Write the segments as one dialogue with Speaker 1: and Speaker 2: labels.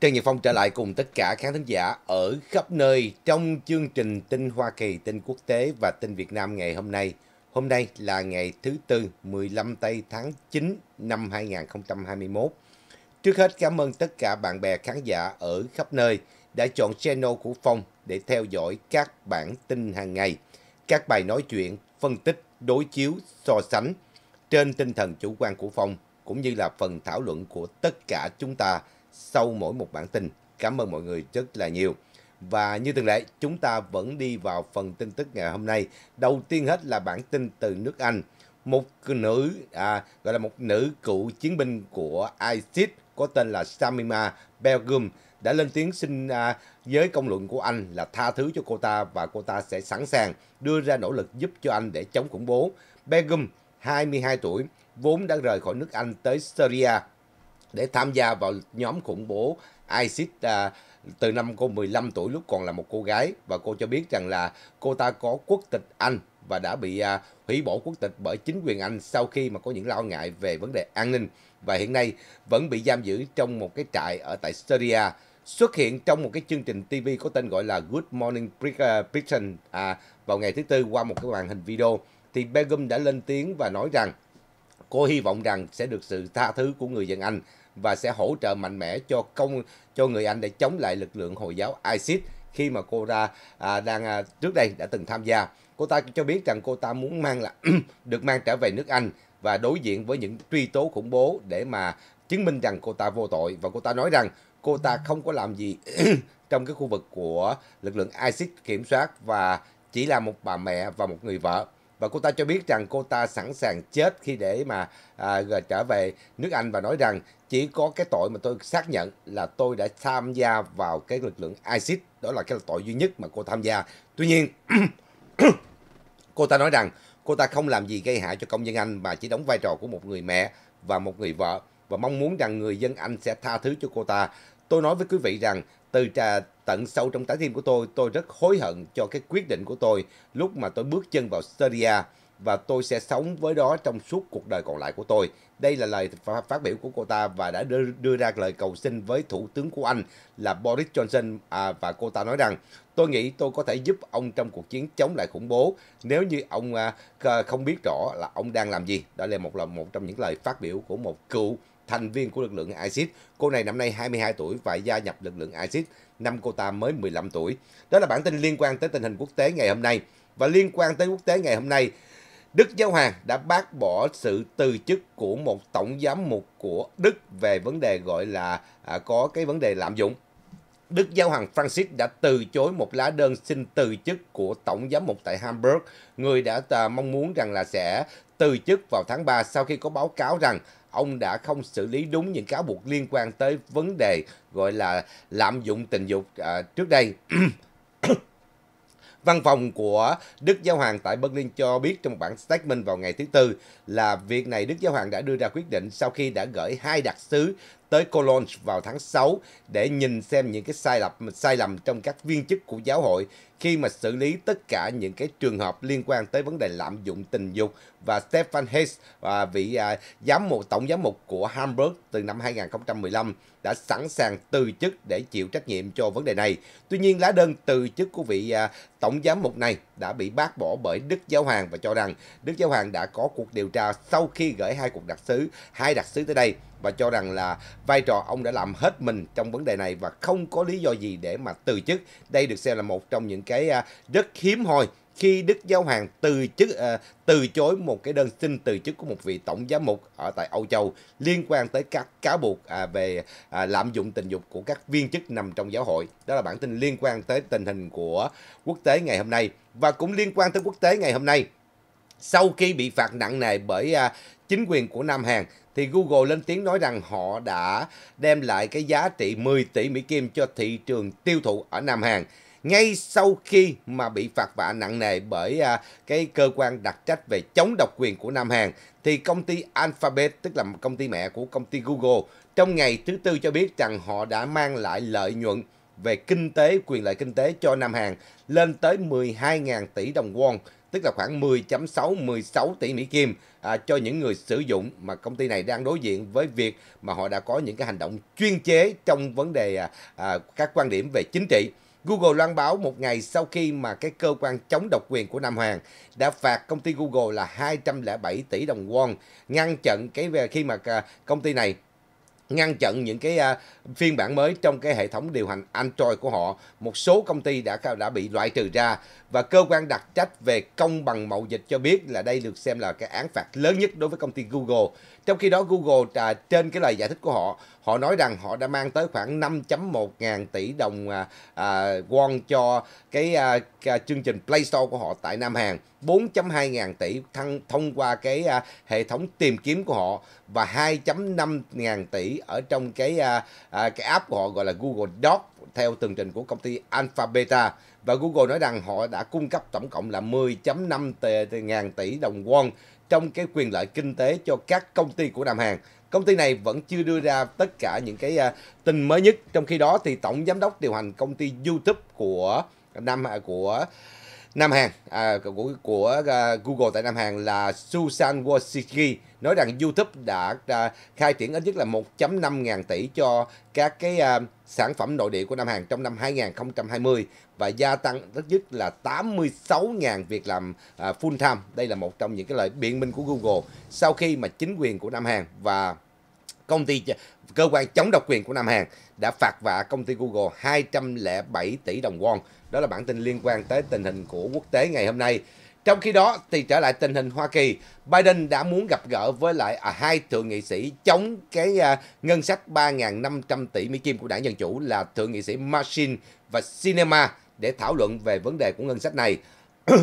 Speaker 1: Trần Nhật Phong trở lại cùng tất cả khán thính giả ở khắp nơi trong chương trình tin Hoa Kỳ, tin quốc tế và tin Việt Nam ngày hôm nay. Hôm nay là ngày thứ Tư 15 tây tháng 9 năm 2021. Trước hết cảm ơn tất cả bạn bè khán giả ở khắp nơi đã chọn channel của Phong để theo dõi các bản tin hàng ngày, các bài nói chuyện, phân tích, đối chiếu, so sánh trên tinh thần chủ quan của Phong cũng như là phần thảo luận của tất cả chúng ta – sau mỗi một bản tin. Cảm ơn mọi người rất là nhiều. Và như thường lệ, chúng ta vẫn đi vào phần tin tức ngày hôm nay. Đầu tiên hết là bản tin từ nước Anh. Một nữ, à, gọi là một nữ cựu chiến binh của ISIS có tên là Samima Belgum đã lên tiếng xin à, với công luận của Anh là tha thứ cho cô ta và cô ta sẽ sẵn sàng đưa ra nỗ lực giúp cho Anh để chống khủng bố. Begum, 22 tuổi, vốn đã rời khỏi nước Anh tới Syria để tham gia vào nhóm khủng bố ISIS à, từ năm cô 15 tuổi lúc còn là một cô gái và cô cho biết rằng là cô ta có quốc tịch Anh và đã bị à, hủy bỏ quốc tịch bởi chính quyền Anh sau khi mà có những lo ngại về vấn đề an ninh và hiện nay vẫn bị giam giữ trong một cái trại ở tại Syria xuất hiện trong một cái chương trình TV có tên gọi là Good Morning à, Britain à, vào ngày thứ tư qua một cái màn hình video thì Begum đã lên tiếng và nói rằng cô hy vọng rằng sẽ được sự tha thứ của người dân Anh và sẽ hỗ trợ mạnh mẽ cho công cho người Anh để chống lại lực lượng Hồi giáo ISIS khi mà cô ra à, đang à, trước đây đã từng tham gia. Cô ta cho biết rằng cô ta muốn mang là được mang trở về nước Anh và đối diện với những truy tố khủng bố để mà chứng minh rằng cô ta vô tội và cô ta nói rằng cô ta ừ. không có làm gì trong cái khu vực của lực lượng ISIS kiểm soát và chỉ là một bà mẹ và một người vợ và cô ta cho biết rằng cô ta sẵn sàng chết khi để mà à, trở về nước Anh và nói rằng chỉ có cái tội mà tôi xác nhận là tôi đã tham gia vào cái lực lượng ISIS đó là cái tội duy nhất mà cô tham gia tuy nhiên cô ta nói rằng cô ta không làm gì gây hại cho công dân Anh mà chỉ đóng vai trò của một người mẹ và một người vợ và mong muốn rằng người dân Anh sẽ tha thứ cho cô ta tôi nói với quý vị rằng từ trà tận sâu trong trái tim của tôi, tôi rất hối hận cho cái quyết định của tôi lúc mà tôi bước chân vào Serbia và tôi sẽ sống với đó trong suốt cuộc đời còn lại của tôi. Đây là lời phát biểu của cô ta và đã đưa, đưa ra lời cầu xin với Thủ tướng của Anh là Boris Johnson à, và cô ta nói rằng tôi nghĩ tôi có thể giúp ông trong cuộc chiến chống lại khủng bố nếu như ông à, không biết rõ là ông đang làm gì. Đó là một là một trong những lời phát biểu của một cựu thành viên của lực lượng ISIS. Cô này năm nay 22 tuổi và gia nhập lực lượng ISIS, năm cô ta mới 15 tuổi. Đó là bản tin liên quan tới tình hình quốc tế ngày hôm nay. Và liên quan tới quốc tế ngày hôm nay, Đức Giáo Hoàng đã bác bỏ sự từ chức của một tổng giám mục của Đức về vấn đề gọi là à, có cái vấn đề lạm dụng. Đức Giáo Hoàng Francis đã từ chối một lá đơn xin từ chức của Tổng giám mục tại Hamburg, người đã à, mong muốn rằng là sẽ từ chức vào tháng 3 sau khi có báo cáo rằng ông đã không xử lý đúng những cáo buộc liên quan tới vấn đề gọi là lạm dụng tình dục à, trước đây. Văn phòng của Đức Giáo Hoàng tại Berlin cho biết trong một bản statement vào ngày thứ Tư là việc này Đức Giáo Hoàng đã đưa ra quyết định sau khi đã gửi hai đặc sứ tới Cologne vào tháng 6 để nhìn xem những cái sai lầm sai lầm trong các viên chức của giáo hội khi mà xử lý tất cả những cái trường hợp liên quan tới vấn đề lạm dụng tình dục và Stefan Hess và vị à, giám mục tổng giám mục của Hamburg từ năm 2015 đã sẵn sàng từ chức để chịu trách nhiệm cho vấn đề này. Tuy nhiên lá đơn từ chức của vị à, tổng giám mục này đã bị bác bỏ bởi Đức Giáo Hoàng và cho rằng Đức Giáo Hoàng đã có cuộc điều tra sau khi gửi hai cuộc đặc sứ, hai đặc sứ tới đây và cho rằng là vai trò ông đã làm hết mình trong vấn đề này và không có lý do gì để mà từ chức. Đây được xem là một trong những cái à, rất hiếm hoi khi Đức Giáo Hoàng từ chức à, từ chối một cái đơn xin từ chức của một vị tổng giám mục ở tại Âu Châu liên quan tới các cáo buộc à, về à, lạm dụng tình dục của các viên chức nằm trong giáo hội. Đó là bản tin liên quan tới tình hình của quốc tế ngày hôm nay và cũng liên quan tới quốc tế ngày hôm nay. Sau khi bị phạt nặng nề bởi à, chính quyền của Nam Hàn thì Google lên tiếng nói rằng họ đã đem lại cái giá trị 10 tỷ Mỹ Kim cho thị trường tiêu thụ ở Nam Hàn ngay sau khi mà bị phạt vạ nặng nề bởi à, cái cơ quan đặc trách về chống độc quyền của Nam Hàn thì công ty Alphabet tức là công ty mẹ của công ty Google trong ngày thứ tư cho biết rằng họ đã mang lại lợi nhuận về kinh tế quyền lợi kinh tế cho Nam Hàn lên tới 12.000 tỷ đồng won tức là khoảng 10.616 tỷ Mỹ Kim à, cho những người sử dụng mà công ty này đang đối diện với việc mà họ đã có những cái hành động chuyên chế trong vấn đề à, à các quan điểm về chính trị. Google loan báo một ngày sau khi mà cái cơ quan chống độc quyền của Nam Hoàng đã phạt công ty Google là 207 tỷ đồng won ngăn chặn cái khi mà à, công ty này ngăn chặn những cái uh, phiên bản mới trong cái hệ thống điều hành Android của họ. Một số công ty đã đã bị loại trừ ra và cơ quan đặc trách về công bằng mậu dịch cho biết là đây được xem là cái án phạt lớn nhất đối với công ty Google trong khi đó Google trên cái lời giải thích của họ, họ nói rằng họ đã mang tới khoảng 5.1 ngàn tỷ đồng à, à won cho cái à, chương trình Play Store của họ tại Nam Hàn, 4.2 ngàn tỷ thăng, thông qua cái à, hệ thống tìm kiếm của họ và 2.5 ngàn tỷ ở trong cái cái app của họ gọi là Google Docs theo tường trình của công ty Alphabeta. Và Google nói rằng họ đã cung cấp tổng cộng là 10.5 ngàn tỷ đồng won trong cái quyền lợi kinh tế cho các công ty của Nam Hàn. Công ty này vẫn chưa đưa ra tất cả những cái à, tin mới nhất. Trong khi đó thì tổng giám đốc điều hành công ty YouTube của Nam à, của Nam Hàn à, của của à, Google tại Nam Hàn là Susan Wojcicki nói rằng YouTube đã à, khai triển ít nhất là 1.5 ngàn tỷ cho các cái à, sản phẩm nội địa của Nam Hàn trong năm 2020 và gia tăng rất nhất là 86 ngàn việc làm à, full time. Đây là một trong những cái lời biện minh của Google sau khi mà chính quyền của Nam Hàn và công ty cơ quan chống độc quyền của Nam Hàn đã phạt vạ công ty Google 207 tỷ đồng won. Đó là bản tin liên quan tới tình hình của quốc tế ngày hôm nay. Trong khi đó thì trở lại tình hình Hoa Kỳ, Biden đã muốn gặp gỡ với lại à, hai thượng nghị sĩ chống cái à, ngân sách 3.500 tỷ Mỹ Kim của đảng Dân Chủ là thượng nghị sĩ Manchin và cinema để thảo luận về vấn đề của ngân sách này.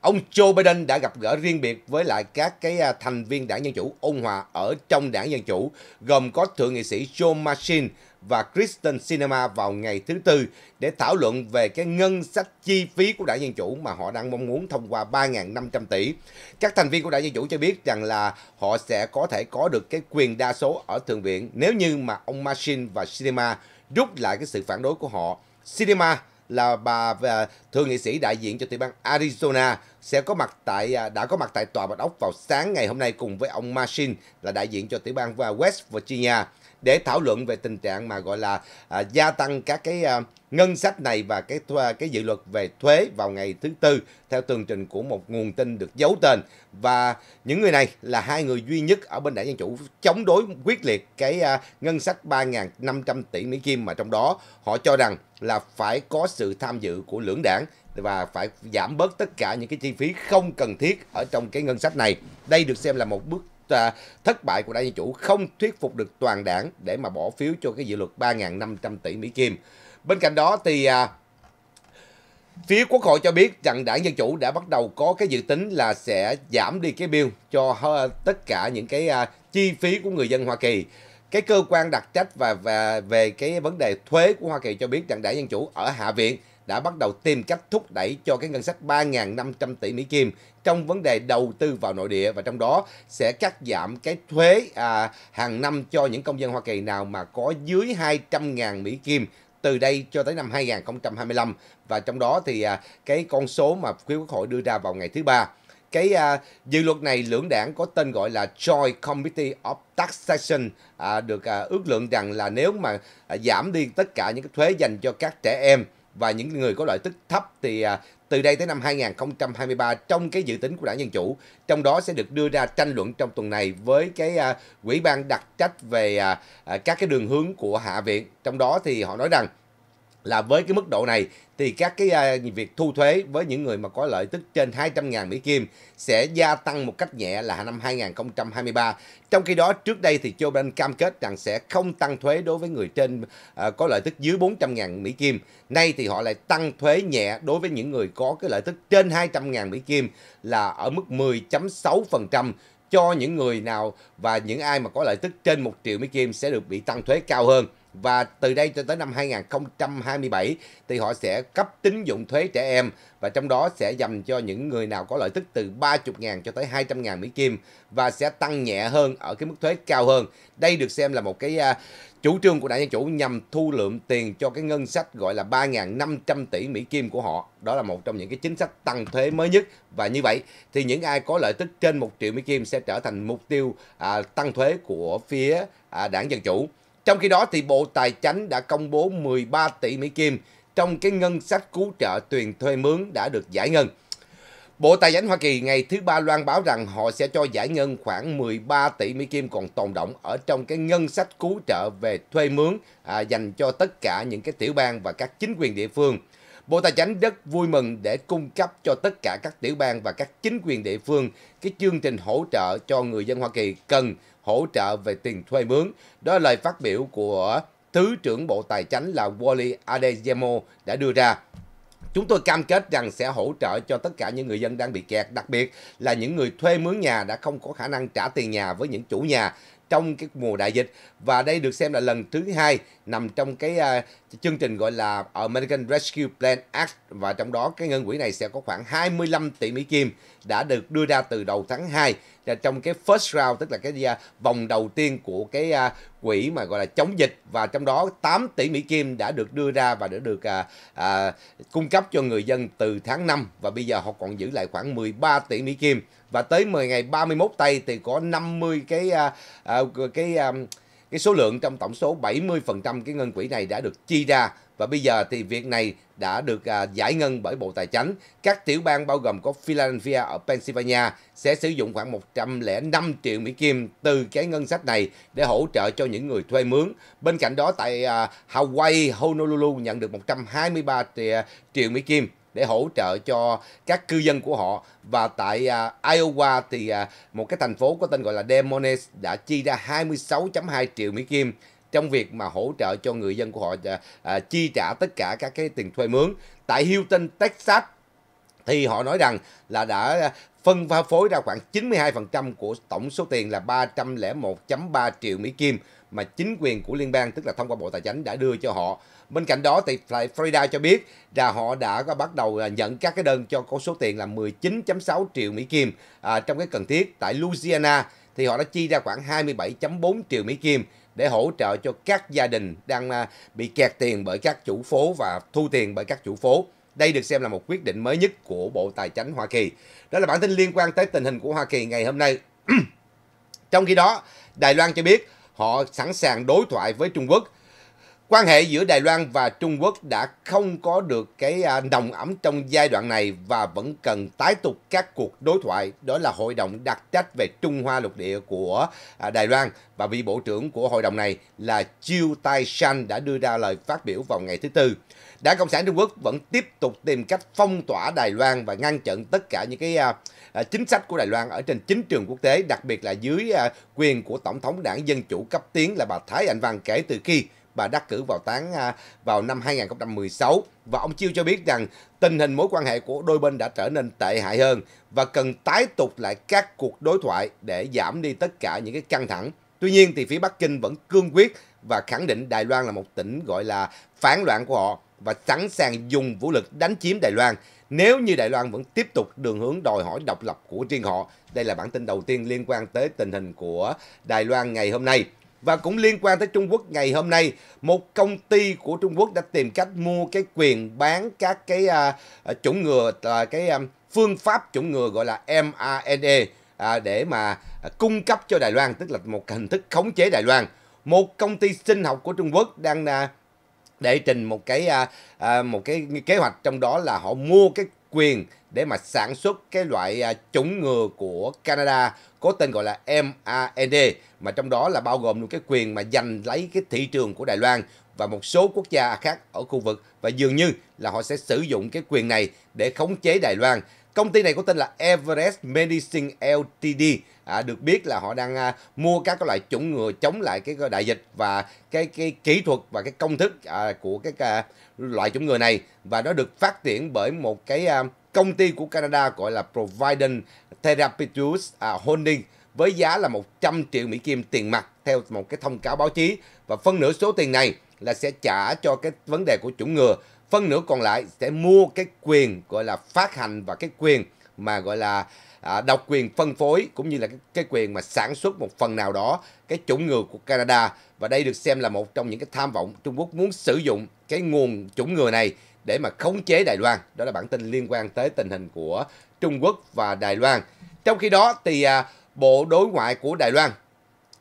Speaker 1: Ông Joe Biden đã gặp gỡ riêng biệt với lại các cái à, thành viên đảng Dân Chủ ôn hòa ở trong đảng Dân Chủ, gồm có thượng nghị sĩ Joe Manchin, và Kristen Cinema vào ngày thứ Tư để thảo luận về cái ngân sách chi phí của đảng Dân Chủ mà họ đang mong muốn thông qua 3.500 tỷ. Các thành viên của đảng Dân Chủ cho biết rằng là họ sẽ có thể có được cái quyền đa số ở Thượng viện nếu như mà ông Machin và Cinema rút lại cái sự phản đối của họ. Cinema là bà à, thượng nghị sĩ đại diện cho tiểu bang Arizona sẽ có mặt tại à, đã có mặt tại tòa bạch ốc vào sáng ngày hôm nay cùng với ông Marshin là đại diện cho tiểu bang West Virginia để thảo luận về tình trạng mà gọi là à, gia tăng các cái à, ngân sách này và cái à, cái dự luật về thuế vào ngày thứ tư theo tường trình của một nguồn tin được giấu tên và những người này là hai người duy nhất ở bên đảng dân chủ chống đối quyết liệt cái à, ngân sách 3.500 tỷ Mỹ kim mà trong đó họ cho rằng là phải có sự tham dự của lưỡng đảng và phải giảm bớt tất cả những cái chi phí không cần thiết ở trong cái ngân sách này. Đây được xem là một bước À, thất bại của đảng Dân Chủ không thuyết phục được toàn đảng để mà bỏ phiếu cho cái dự luật 3.500 tỷ Mỹ Kim. Bên cạnh đó thì à, Phía Quốc hội cho biết rằng đảng Dân Chủ đã bắt đầu có cái dự tính là sẽ giảm đi cái bill cho tất cả những cái à, chi phí của người dân Hoa Kỳ. Cái cơ quan đặc trách và, và về cái vấn đề thuế của Hoa Kỳ cho biết rằng đảng Dân Chủ ở Hạ viện đã bắt đầu tìm cách thúc đẩy cho cái ngân sách 3.500 tỷ Mỹ Kim trong vấn đề đầu tư vào nội địa và trong đó sẽ cắt giảm cái thuế à, hàng năm cho những công dân Hoa Kỳ nào mà có dưới 200.000 Mỹ Kim từ đây cho tới năm 2025 và trong đó thì à, cái con số mà phía quốc hội đưa ra vào ngày thứ ba cái à, dự luật này lưỡng đảng có tên gọi là Joint Committee of Taxation à, được à, ước lượng rằng là nếu mà à, giảm đi tất cả những cái thuế dành cho các trẻ em và những người có lợi tức thấp thì à, từ đây tới năm 2023 trong cái dự tính của đảng Dân Chủ, trong đó sẽ được đưa ra tranh luận trong tuần này với cái quỹ à, ban đặc trách về à, các cái đường hướng của Hạ viện. Trong đó thì họ nói rằng là với cái mức độ này thì các cái à, việc thu thuế với những người mà có lợi tức trên 200.000 Mỹ Kim sẽ gia tăng một cách nhẹ là năm 2023. Trong khi đó trước đây thì Joe Biden cam kết rằng sẽ không tăng thuế đối với người trên uh, có lợi tức dưới 400.000 Mỹ Kim. Nay thì họ lại tăng thuế nhẹ đối với những người có cái lợi tức trên 200.000 Mỹ Kim là ở mức 10.6% cho những người nào và những ai mà có lợi tức trên 1 triệu Mỹ Kim sẽ được bị tăng thuế cao hơn và từ đây cho tới năm 2027 thì họ sẽ cấp tín dụng thuế trẻ em và trong đó sẽ dành cho những người nào có lợi tức từ 30.000 cho tới 200.000 Mỹ Kim và sẽ tăng nhẹ hơn ở cái mức thuế cao hơn. Đây được xem là một cái à, chủ trương của đại gia chủ nhằm thu lượm tiền cho cái ngân sách gọi là 3.500 tỷ Mỹ Kim của họ. Đó là một trong những cái chính sách tăng thuế mới nhất. Và như vậy thì những ai có lợi tức trên 1 triệu Mỹ Kim sẽ trở thành mục tiêu à, tăng thuế của phía à, đảng Dân Chủ. Trong khi đó thì Bộ Tài chánh đã công bố 13 tỷ Mỹ Kim trong cái ngân sách cứu trợ tiền thuê mướn đã được giải ngân. Bộ Tài chính Hoa Kỳ ngày thứ ba loan báo rằng họ sẽ cho giải ngân khoảng 13 tỷ Mỹ Kim còn tồn động ở trong cái ngân sách cứu trợ về thuê mướn à, dành cho tất cả những cái tiểu bang và các chính quyền địa phương. Bộ Tài chính rất vui mừng để cung cấp cho tất cả các tiểu bang và các chính quyền địa phương cái chương trình hỗ trợ cho người dân Hoa Kỳ cần hỗ trợ về tiền thuê mướn. Đó là lời phát biểu của Thứ trưởng Bộ Tài chánh là Wally Adeyemo đã đưa ra. Chúng tôi cam kết rằng sẽ hỗ trợ cho tất cả những người dân đang bị kẹt, đặc biệt là những người thuê mướn nhà đã không có khả năng trả tiền nhà với những chủ nhà trong cái mùa đại dịch và đây được xem là lần thứ hai nằm trong cái uh, chương trình gọi là American Rescue Plan Act và trong đó cái ngân quỹ này sẽ có khoảng 25 tỷ Mỹ Kim đã được đưa ra từ đầu tháng 2 Dạ, trong cái first round tức là cái à, vòng đầu tiên của cái à, quỹ mà gọi là chống dịch và trong đó 8 tỷ Mỹ Kim đã được đưa ra và đã được à, à, cung cấp cho người dân từ tháng 5 và bây giờ họ còn giữ lại khoảng 13 tỷ Mỹ Kim và tới 10 ngày 31 tây thì có 50 cái à, à, cái à, cái số lượng trong tổng số 70% cái ngân quỹ này đã được chi ra và bây giờ thì việc này đã được à, giải ngân bởi Bộ Tài chánh. Các tiểu bang bao gồm có Philadelphia ở Pennsylvania sẽ sử dụng khoảng 105 triệu Mỹ Kim từ cái ngân sách này để hỗ trợ cho những người thuê mướn. Bên cạnh đó tại à, Hawaii, Honolulu nhận được 123 triệu, triệu Mỹ Kim để hỗ trợ cho các cư dân của họ và tại uh, Iowa thì uh, một cái thành phố có tên gọi là Des Moines đã chi ra 26.2 triệu Mỹ Kim trong việc mà hỗ trợ cho người dân của họ uh, uh, chi trả tất cả các cái tiền thuê mướn tại Houston, Texas thì họ nói rằng là đã phân phối ra khoảng 92% của tổng số tiền là 301.3 triệu Mỹ Kim mà chính quyền của liên bang tức là thông qua Bộ Tài chính đã đưa cho họ. Bên cạnh đó thì lại Florida cho biết là họ đã bắt đầu nhận các cái đơn cho có số tiền là 19.6 triệu Mỹ Kim à, trong cái cần thiết tại Louisiana thì họ đã chi ra khoảng 27.4 triệu Mỹ Kim để hỗ trợ cho các gia đình đang à, bị kẹt tiền bởi các chủ phố và thu tiền bởi các chủ phố. Đây được xem là một quyết định mới nhất của Bộ Tài chính Hoa Kỳ. Đó là bản tin liên quan tới tình hình của Hoa Kỳ ngày hôm nay. Trong khi đó, Đài Loan cho biết Họ sẵn sàng đối thoại với Trung Quốc Quan hệ giữa Đài Loan và Trung Quốc đã không có được cái à, nồng ấm trong giai đoạn này và vẫn cần tái tục các cuộc đối thoại, đó là hội đồng đặc trách về Trung Hoa lục địa của à, Đài Loan và vị bộ trưởng của hội đồng này là Chiêu Tai Shan đã đưa ra lời phát biểu vào ngày thứ Tư. Đảng Cộng sản Trung Quốc vẫn tiếp tục tìm cách phong tỏa Đài Loan và ngăn chặn tất cả những cái à, chính sách của Đài Loan ở trên chính trường quốc tế, đặc biệt là dưới quyền của Tổng thống đảng Dân Chủ cấp tiến là bà Thái Anh Văn kể từ khi bà đắc cử vào tháng à, vào năm 2016 và ông Chiêu cho biết rằng tình hình mối quan hệ của đôi bên đã trở nên tệ hại hơn và cần tái tục lại các cuộc đối thoại để giảm đi tất cả những cái căng thẳng. Tuy nhiên thì phía Bắc Kinh vẫn cương quyết và khẳng định Đài Loan là một tỉnh gọi là phản loạn của họ và sẵn sàng dùng vũ lực đánh chiếm Đài Loan nếu như Đài Loan vẫn tiếp tục đường hướng đòi hỏi độc lập của riêng họ. Đây là bản tin đầu tiên liên quan tới tình hình của Đài Loan ngày hôm nay. Và cũng liên quan tới Trung Quốc ngày hôm nay, một công ty của Trung Quốc đã tìm cách mua cái quyền bán các cái uh, chủng ngừa, uh, cái um, phương pháp chủng ngừa gọi là mRNA uh, để mà cung cấp cho Đài Loan, tức là một hình thức khống chế Đài Loan. Một công ty sinh học của Trung Quốc đang uh, đệ trình một cái uh, uh, một cái kế hoạch trong đó là họ mua cái quyền để mà sản xuất cái loại à, chủng ngừa của Canada có tên gọi là MRND mà trong đó là bao gồm luôn cái quyền mà giành lấy cái thị trường của Đài Loan và một số quốc gia khác ở khu vực và dường như là họ sẽ sử dụng cái quyền này để khống chế Đài Loan Công ty này có tên là Everest Medicine Ltd. À, được biết là họ đang à, mua các loại chủng ngừa chống lại cái đại dịch và cái cái kỹ thuật và cái công thức à, của cái à, loại chủng ngừa này và nó được phát triển bởi một cái à, công ty của Canada gọi là Provident Therapeutics à, Holding với giá là 100 triệu Mỹ Kim tiền mặt theo một cái thông cáo báo chí và phân nửa số tiền này là sẽ trả cho cái vấn đề của chủng ngừa phân nửa còn lại sẽ mua cái quyền gọi là phát hành và cái quyền mà gọi là à, độc quyền phân phối cũng như là cái, cái quyền mà sản xuất một phần nào đó cái chủng ngừa của Canada và đây được xem là một trong những cái tham vọng Trung Quốc muốn sử dụng cái nguồn chủng ngừa này để mà khống chế Đài Loan. Đó là bản tin liên quan tới tình hình của Trung Quốc và Đài Loan. Trong khi đó thì à, Bộ Đối ngoại của Đài Loan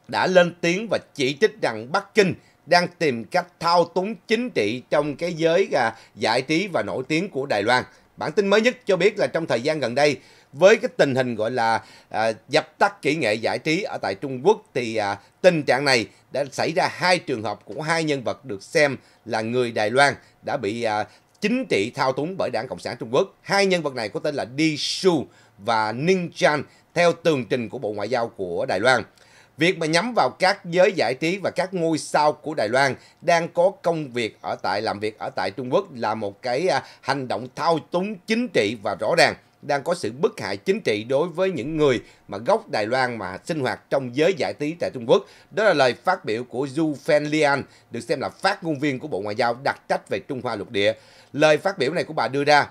Speaker 1: đã lên tiếng và chỉ trích rằng Bắc Kinh đang tìm cách thao túng chính trị trong cái giới à, giải trí và nổi tiếng của Đài Loan. Bản tin mới nhất cho biết là trong thời gian gần đây, với cái tình hình gọi là à, dập tắt kỹ nghệ giải trí ở tại Trung Quốc thì à, tình trạng này đã xảy ra hai trường hợp của hai nhân vật được xem là người Đài Loan đã bị à, chính trị thao túng bởi đảng Cộng sản Trung Quốc. Hai nhân vật này có tên là Di Su và Ninh Chan theo tường trình của Bộ Ngoại giao của Đài Loan. Việc mà nhắm vào các giới giải trí và các ngôi sao của Đài Loan đang có công việc ở tại làm việc ở tại Trung Quốc là một cái à, hành động thao túng chính trị và rõ ràng đang có sự bức hại chính trị đối với những người mà gốc Đài Loan mà sinh hoạt trong giới giải trí tại Trung Quốc. Đó là lời phát biểu của Zhu Fenlian, được xem là phát ngôn viên của Bộ Ngoại giao đặc trách về Trung Hoa lục địa. Lời phát biểu này của bà đưa ra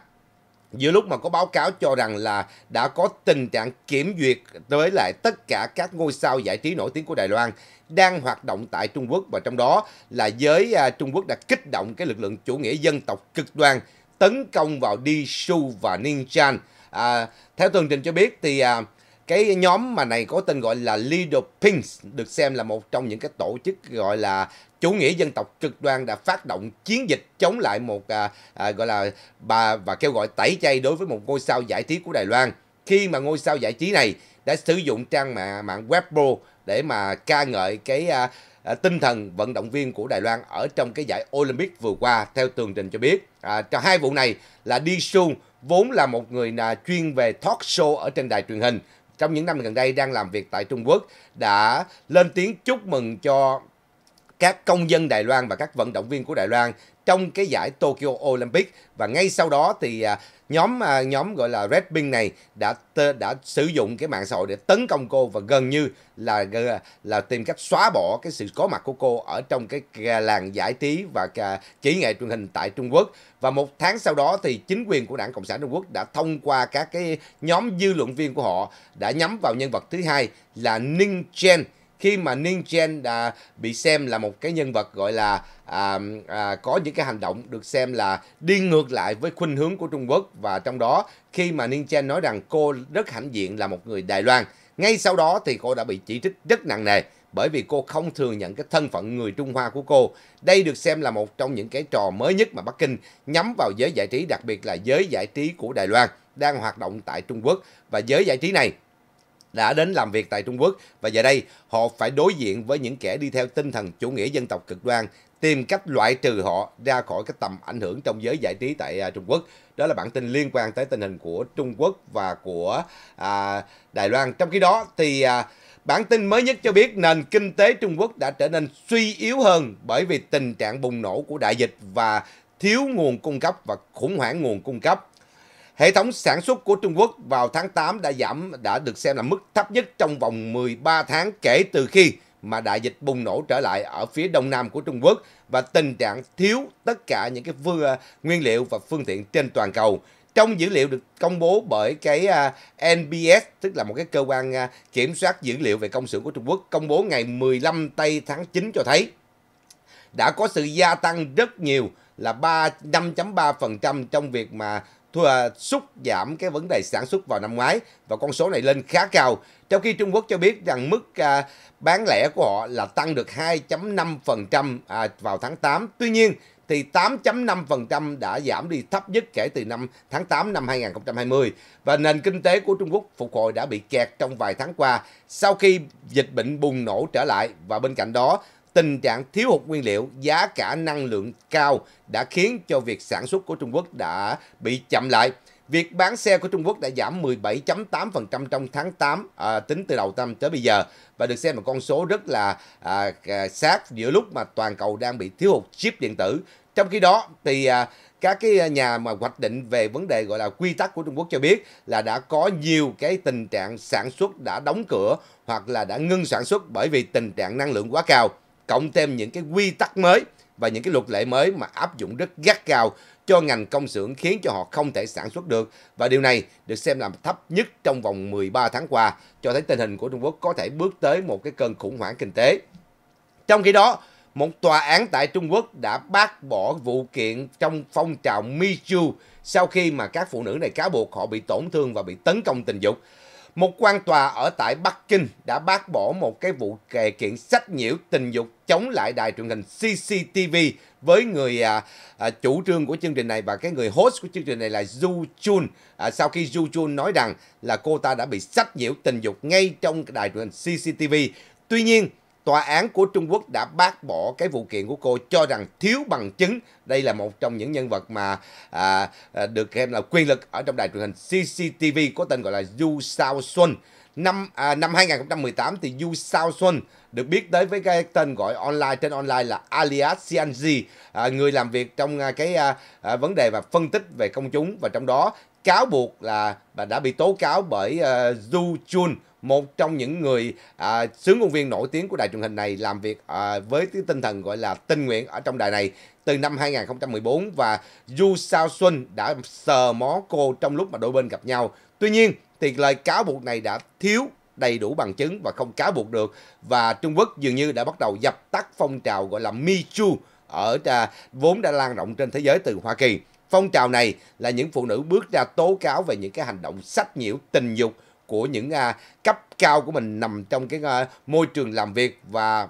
Speaker 1: giữa lúc mà có báo cáo cho rằng là đã có tình trạng kiểm duyệt tới lại tất cả các ngôi sao giải trí nổi tiếng của Đài Loan đang hoạt động tại Trung Quốc và trong đó là giới à, Trung Quốc đã kích động cái lực lượng chủ nghĩa dân tộc cực đoan tấn công vào Di Su và Ninh Chan. À, theo tường trình cho biết thì à, cái nhóm mà này có tên gọi là little Pinks được xem là một trong những cái tổ chức gọi là chủ nghĩa dân tộc cực đoan đã phát động chiến dịch chống lại một à, à, gọi là bà và kêu gọi tẩy chay đối với một ngôi sao giải trí của Đài Loan khi mà ngôi sao giải trí này đã sử dụng trang mạng mạng Weibo để mà ca ngợi cái à, à, tinh thần vận động viên của Đài Loan ở trong cái giải Olympic vừa qua theo tường trình cho biết à, trong hai vụ này là di Sun vốn là một người là chuyên về talk show ở trên đài truyền hình trong những năm gần đây đang làm việc tại Trung Quốc đã lên tiếng chúc mừng cho các công dân Đài Loan và các vận động viên của Đài Loan trong cái giải Tokyo Olympic và ngay sau đó thì à, nhóm à, nhóm gọi là Red Pink này đã đã sử dụng cái mạng xã hội để tấn công cô và gần như là à, là tìm cách xóa bỏ cái sự có mặt của cô ở trong cái làng giải trí và chỉ nghệ truyền hình tại Trung Quốc và một tháng sau đó thì chính quyền của đảng Cộng sản Trung Quốc đã thông qua các cái nhóm dư luận viên của họ đã nhắm vào nhân vật thứ hai là Ning Chen khi mà Ning Chen à, bị xem là một cái nhân vật gọi là à, à, có những cái hành động được xem là đi ngược lại với khuynh hướng của Trung Quốc và trong đó khi mà Ning Chen nói rằng cô rất hãnh diện là một người Đài Loan ngay sau đó thì cô đã bị chỉ trích rất nặng nề bởi vì cô không thừa nhận cái thân phận người Trung Hoa của cô. Đây được xem là một trong những cái trò mới nhất mà Bắc Kinh nhắm vào giới giải trí, đặc biệt là giới giải trí của Đài Loan đang hoạt động tại Trung Quốc. Và giới giải trí này đã đến làm việc tại Trung Quốc và giờ đây họ phải đối diện với những kẻ đi theo tinh thần chủ nghĩa dân tộc cực đoan tìm cách loại trừ họ ra khỏi cái tầm ảnh hưởng trong giới giải trí tại à, Trung Quốc. Đó là bản tin liên quan tới tình hình của Trung Quốc và của à, Đài Loan. Trong khi đó thì à, bản tin mới nhất cho biết nền kinh tế Trung Quốc đã trở nên suy yếu hơn bởi vì tình trạng bùng nổ của đại dịch và thiếu nguồn cung cấp và khủng hoảng nguồn cung cấp. Hệ thống sản xuất của Trung Quốc vào tháng 8 đã giảm đã được xem là mức thấp nhất trong vòng 13 tháng kể từ khi mà đại dịch bùng nổ trở lại ở phía đông nam của Trung Quốc và tình trạng thiếu tất cả những cái phương, à, nguyên liệu và phương tiện trên toàn cầu. Trong dữ liệu được công bố bởi cái à, NBS, tức là một cái cơ quan à, kiểm soát dữ liệu về công sự của Trung Quốc, công bố ngày 15 tây tháng 9 cho thấy đã có sự gia tăng rất nhiều là 3 5.3% trong việc mà thua à, sút giảm cái vấn đề sản xuất vào năm ngoái và con số này lên khá cao. Trong khi Trung Quốc cho biết rằng mức à, bán lẻ của họ là tăng được 2.5% à, vào tháng 8. Tuy nhiên thì 8.5% đã giảm đi thấp nhất kể từ năm tháng 8 năm 2020 và nền kinh tế của Trung Quốc phục hồi đã bị kẹt trong vài tháng qua sau khi dịch bệnh bùng nổ trở lại và bên cạnh đó tình trạng thiếu hụt nguyên liệu, giá cả năng lượng cao đã khiến cho việc sản xuất của Trung Quốc đã bị chậm lại. Việc bán xe của Trung Quốc đã giảm 17.8% trong tháng 8 à, tính từ đầu năm tới bây giờ và được xem là con số rất là à, à, sát giữa lúc mà toàn cầu đang bị thiếu hụt chip điện tử. Trong khi đó thì à, các cái à, nhà mà hoạch định về vấn đề gọi là quy tắc của Trung Quốc cho biết là đã có nhiều cái tình trạng sản xuất đã đóng cửa hoặc là đã ngưng sản xuất bởi vì tình trạng năng lượng quá cao cộng thêm những cái quy tắc mới và những cái luật lệ mới mà áp dụng rất gắt gao cho ngành công xưởng khiến cho họ không thể sản xuất được và điều này được xem là thấp nhất trong vòng 13 tháng qua cho thấy tình hình của Trung Quốc có thể bước tới một cái cơn khủng hoảng kinh tế. Trong khi đó, một tòa án tại Trung Quốc đã bác bỏ vụ kiện trong phong trào Me Too sau khi mà các phụ nữ này cáo buộc họ bị tổn thương và bị tấn công tình dục. Một quan tòa ở tại Bắc Kinh đã bác bỏ một cái vụ kề kiện sách nhiễu tình dục chống lại đài truyền hình CCTV với người à, à, chủ trương của chương trình này và cái người host của chương trình này là Du Chun. À, sau khi Du Chun nói rằng là cô ta đã bị sách nhiễu tình dục ngay trong đài truyền hình CCTV. Tuy nhiên, Tòa án của Trung Quốc đã bác bỏ cái vụ kiện của cô cho rằng thiếu bằng chứng. Đây là một trong những nhân vật mà à, à được xem là quyền lực ở trong đài truyền hình CCTV có tên gọi là Du Sao Xuân. Năm à, năm 2018 thì Du Sao Xuân được biết tới với cái tên gọi online trên online là alias cianzi à, người làm việc trong à, cái à, à, vấn đề và phân tích về công chúng và trong đó cáo buộc là bà đã bị tố cáo bởi uh, Chun, một trong những người à, sướng ngôn viên nổi tiếng của đài truyền hình này làm việc à, với cái tinh thần gọi là tinh nguyện ở trong đài này từ năm 2014 và Du Sao Xuân đã sờ mó cô trong lúc mà đôi bên gặp nhau. Tuy nhiên thì lời cáo buộc này đã thiếu đầy đủ bằng chứng và không cáo buộc được và Trung Quốc dường như đã bắt đầu dập tắt phong trào gọi là Me Too ở à, vốn đã lan rộng trên thế giới từ Hoa Kỳ. Phong trào này là những phụ nữ bước ra tố cáo về những cái hành động sách nhiễu tình dục của những à, cấp cao của mình nằm trong cái à, môi trường làm việc và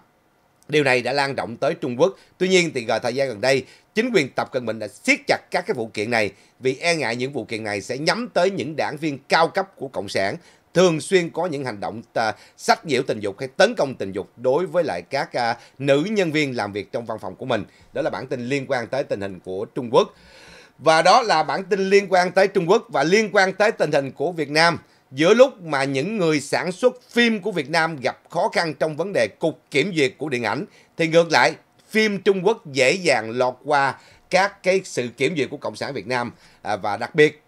Speaker 1: điều này đã lan rộng tới Trung Quốc. Tuy nhiên thì thời gian gần đây, chính quyền Tập Cận Bình đã siết chặt các cái vụ kiện này vì e ngại những vụ kiện này sẽ nhắm tới những đảng viên cao cấp của Cộng sản thường xuyên có những hành động à, sách nhiễu tình dục hay tấn công tình dục đối với lại các à, nữ nhân viên làm việc trong văn phòng của mình. Đó là bản tin liên quan tới tình hình của Trung Quốc. Và đó là bản tin liên quan tới Trung Quốc và liên quan tới tình hình của Việt Nam giữa lúc mà những người sản xuất phim của Việt Nam gặp khó khăn trong vấn đề cục kiểm duyệt của điện ảnh thì ngược lại phim Trung Quốc dễ dàng lọt qua các cái sự kiểm duyệt của Cộng sản Việt Nam à, và đặc biệt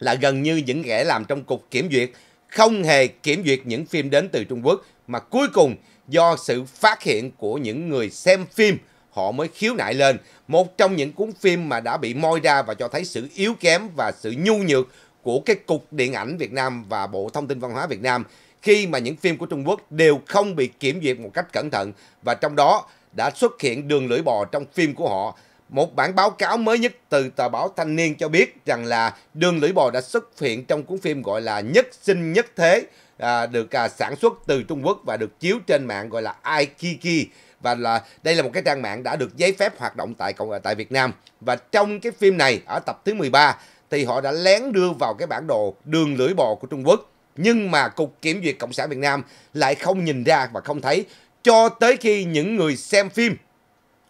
Speaker 1: là gần như những kẻ làm trong cục kiểm duyệt không hề kiểm duyệt những phim đến từ Trung Quốc mà cuối cùng do sự phát hiện của những người xem phim họ mới khiếu nại lên. Một trong những cuốn phim mà đã bị moi ra và cho thấy sự yếu kém và sự nhu nhược của cái Cục Điện ảnh Việt Nam và Bộ Thông tin Văn hóa Việt Nam khi mà những phim của Trung Quốc đều không bị kiểm duyệt một cách cẩn thận và trong đó đã xuất hiện đường lưỡi bò trong phim của họ. Một bản báo cáo mới nhất từ tờ báo Thanh niên cho biết rằng là đường lưỡi bò đã xuất hiện trong cuốn phim gọi là Nhất sinh nhất thế à, được à, sản xuất từ Trung Quốc và được chiếu trên mạng gọi là Aikiki và là đây là một cái trang mạng đã được giấy phép hoạt động tại cộng tại Việt Nam và trong cái phim này ở tập thứ 13 thì họ đã lén đưa vào cái bản đồ đường lưỡi bò của Trung Quốc nhưng mà cục kiểm duyệt cộng sản Việt Nam lại không nhìn ra và không thấy cho tới khi những người xem phim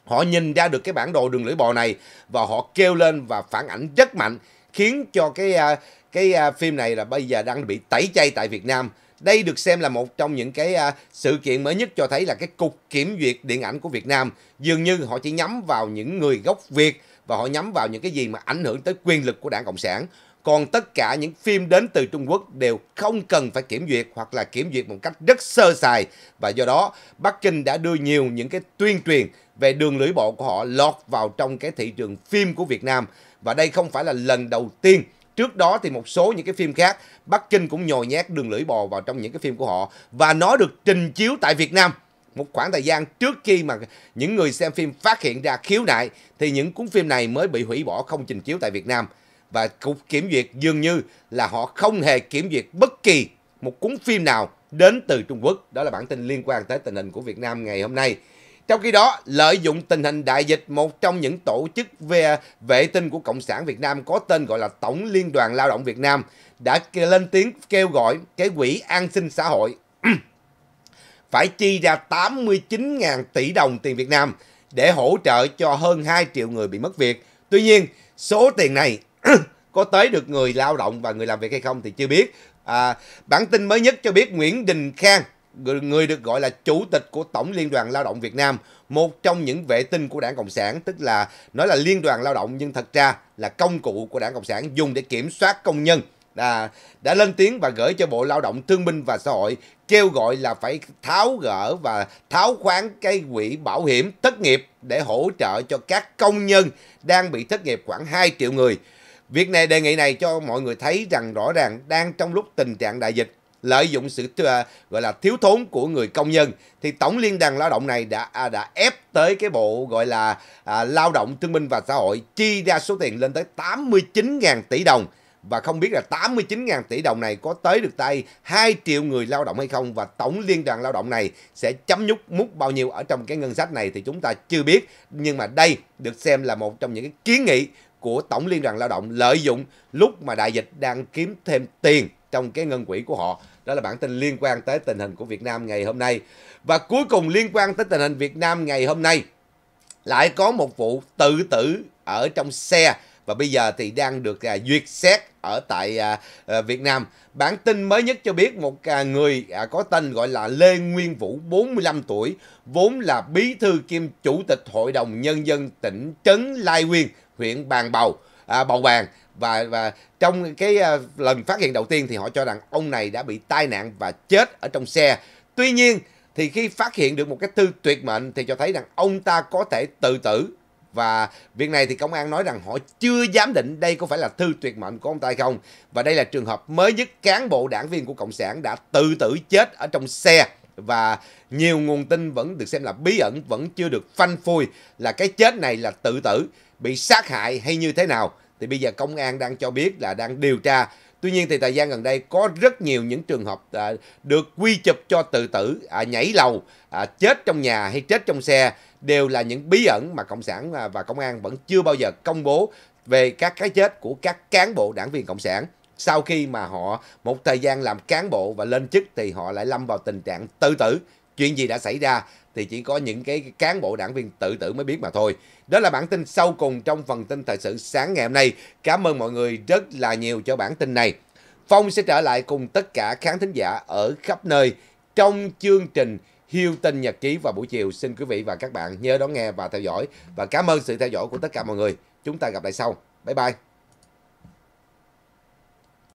Speaker 1: họ nhìn ra được cái bản đồ đường lưỡi bò này và họ kêu lên và phản ảnh rất mạnh khiến cho cái à, cái à, phim này là bây giờ đang bị tẩy chay tại Việt Nam đây được xem là một trong những cái à, sự kiện mới nhất cho thấy là cái cục kiểm duyệt điện ảnh của Việt Nam dường như họ chỉ nhắm vào những người gốc Việt và họ nhắm vào những cái gì mà ảnh hưởng tới quyền lực của đảng Cộng sản. Còn tất cả những phim đến từ Trung Quốc đều không cần phải kiểm duyệt hoặc là kiểm duyệt một cách rất sơ sài. Và do đó, Bắc Kinh đã đưa nhiều những cái tuyên truyền về đường lưỡi bộ của họ lọt vào trong cái thị trường phim của Việt Nam. Và đây không phải là lần đầu tiên Trước đó thì một số những cái phim khác Bắc Kinh cũng nhồi nhét đường lưỡi bò vào trong những cái phim của họ và nó được trình chiếu tại Việt Nam một khoảng thời gian trước khi mà những người xem phim phát hiện ra khiếu nại thì những cuốn phim này mới bị hủy bỏ không trình chiếu tại Việt Nam và cục kiểm duyệt dường như là họ không hề kiểm duyệt bất kỳ một cuốn phim nào đến từ Trung Quốc. Đó là bản tin liên quan tới tình hình của Việt Nam ngày hôm nay. Trong khi đó, lợi dụng tình hình đại dịch, một trong những tổ chức về vệ tinh của Cộng sản Việt Nam có tên gọi là Tổng Liên đoàn Lao động Việt Nam đã lên tiếng kêu gọi cái quỹ an sinh xã hội phải chi ra 89.000 tỷ đồng tiền Việt Nam để hỗ trợ cho hơn 2 triệu người bị mất việc. Tuy nhiên, số tiền này có tới được người lao động và người làm việc hay không thì chưa biết. À, bản tin mới nhất cho biết Nguyễn Đình Khang người được gọi là chủ tịch của Tổng Liên đoàn Lao động Việt Nam, một trong những vệ tinh của Đảng Cộng sản, tức là nói là Liên đoàn Lao động nhưng thật ra là công cụ của Đảng Cộng sản dùng để kiểm soát công nhân. À, đã lên tiếng và gửi cho Bộ Lao động Thương binh và Xã hội kêu gọi là phải tháo gỡ và tháo khoáng cái quỹ bảo hiểm thất nghiệp để hỗ trợ cho các công nhân đang bị thất nghiệp khoảng 2 triệu người. Việc này đề nghị này cho mọi người thấy rằng rõ ràng đang trong lúc tình trạng đại dịch lợi dụng sự gọi là thiếu thốn của người công nhân thì tổng liên đoàn lao động này đã à, đã ép tới cái bộ gọi là à, lao động thương binh và xã hội chi ra số tiền lên tới 89.000 tỷ đồng và không biết là 89.000 tỷ đồng này có tới được tay 2 triệu người lao động hay không và tổng liên đoàn lao động này sẽ chấm nhúc mút bao nhiêu ở trong cái ngân sách này thì chúng ta chưa biết nhưng mà đây được xem là một trong những cái kiến nghị của tổng liên đoàn lao động lợi dụng lúc mà đại dịch đang kiếm thêm tiền trong cái ngân quỹ của họ đó là bản tin liên quan tới tình hình của Việt Nam ngày hôm nay. Và cuối cùng liên quan tới tình hình Việt Nam ngày hôm nay, lại có một vụ tự tử ở trong xe và bây giờ thì đang được à, duyệt xét ở tại à, à, Việt Nam. Bản tin mới nhất cho biết một à, người à, có tên gọi là Lê Nguyên Vũ 45 tuổi, vốn là bí thư kiêm chủ tịch Hội đồng nhân dân tỉnh trấn Lai Nguyên, huyện Bàn Bầu à, bầu bàn và và trong cái à, lần phát hiện đầu tiên thì họ cho rằng ông này đã bị tai nạn và chết ở trong xe. Tuy nhiên thì khi phát hiện được một cái thư tuyệt mệnh thì cho thấy rằng ông ta có thể tự tử và việc này thì công an nói rằng họ chưa giám định đây có phải là thư tuyệt mệnh của ông ta hay không và đây là trường hợp mới nhất cán bộ đảng viên của cộng sản đã tự tử chết ở trong xe và nhiều nguồn tin vẫn được xem là bí ẩn vẫn chưa được phanh phui là cái chết này là tự tử bị sát hại hay như thế nào thì bây giờ công an đang cho biết là đang điều tra tuy nhiên thì thời gian gần đây có rất nhiều những trường hợp à, được quy chụp cho tự tử à, nhảy lầu à, chết trong nhà hay chết trong xe đều là những bí ẩn mà cộng sản và, và công an vẫn chưa bao giờ công bố về các cái chết của các cán bộ đảng viên cộng sản sau khi mà họ một thời gian làm cán bộ và lên chức thì họ lại lâm vào tình trạng tự tử chuyện gì đã xảy ra thì chỉ có những cái cán bộ đảng viên tự tử mới biết mà thôi. Đó là bản tin sau cùng trong phần tin thời sự sáng ngày hôm nay. Cảm ơn mọi người rất là nhiều cho bản tin này. Phong sẽ trở lại cùng tất cả khán thính giả ở khắp nơi trong chương trình Hiêu tin nhật ký vào buổi chiều. Xin quý vị và các bạn nhớ đón nghe và theo dõi. Và cảm ơn sự theo dõi của tất cả mọi người. Chúng ta gặp lại sau. Bye bye.